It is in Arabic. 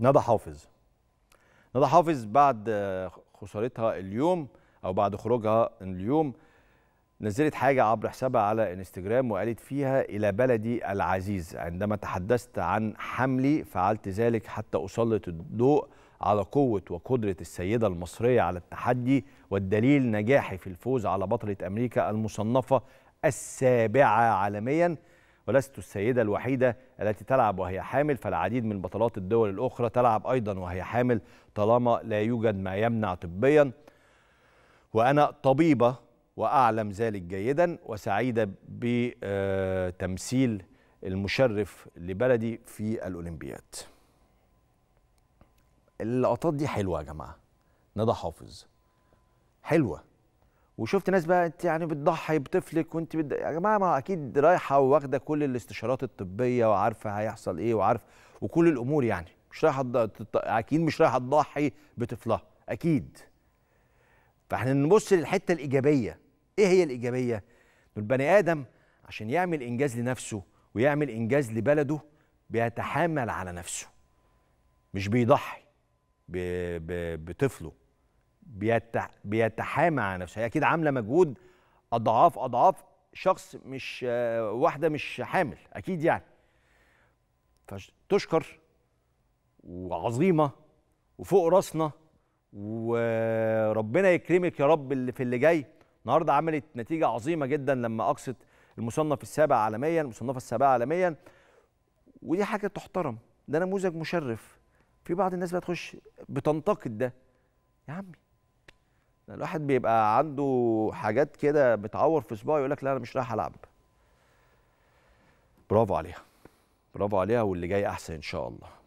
ندى حافظ ندى حافظ بعد خسارتها اليوم او بعد خروجها اليوم نزلت حاجه عبر حسابها على انستجرام وقالت فيها الى بلدي العزيز عندما تحدثت عن حملي فعلت ذلك حتى اسلط الضوء على قوه وقدره السيده المصريه على التحدي والدليل نجاحي في الفوز على بطله امريكا المصنفه السابعه عالميا ولست السيدة الوحيدة التي تلعب وهي حامل فالعديد من بطلات الدول الأخرى تلعب أيضا وهي حامل طالما لا يوجد ما يمنع طبيا وأنا طبيبة وأعلم ذلك جيدا وسعيدة بتمثيل المشرف لبلدي في الأولمبياد اللقطات دي حلوة يا جماعة ندى حافظ حلوة وشفت ناس بقى انت يعني بتضحي بطفلك وانت بت... يا جماعه ما اكيد رايحه وواخده كل الاستشارات الطبيه وعارفه هيحصل ايه وعارف وكل الامور يعني مش رايحه اكيد مش رايحه تضحي بطفلها اكيد فاحنا نبص للحته الايجابيه ايه هي الايجابيه ان البني ادم عشان يعمل انجاز لنفسه ويعمل انجاز لبلده بيتحامل على نفسه مش بيضحي بطفله بيتحامى على نفسه هي اكيد عامله مجهود اضعاف اضعاف شخص مش واحده مش حامل اكيد يعني فتشكر وعظيمه وفوق راسنا وربنا يكرمك يا رب اللي في اللي جاي النهارده عملت نتيجه عظيمه جدا لما اقصت المصنف السابع عالميا المصنفه السابعه عالميا ودي حاجه تحترم ده نموذج مشرف في بعض الناس بتخش بتنتقد ده يا عمي الواحد بيبقى عنده حاجات كده بتعور في صباعه يقول لك لا انا مش رايح العب برافو عليها برافو عليها واللي جاي احسن ان شاء الله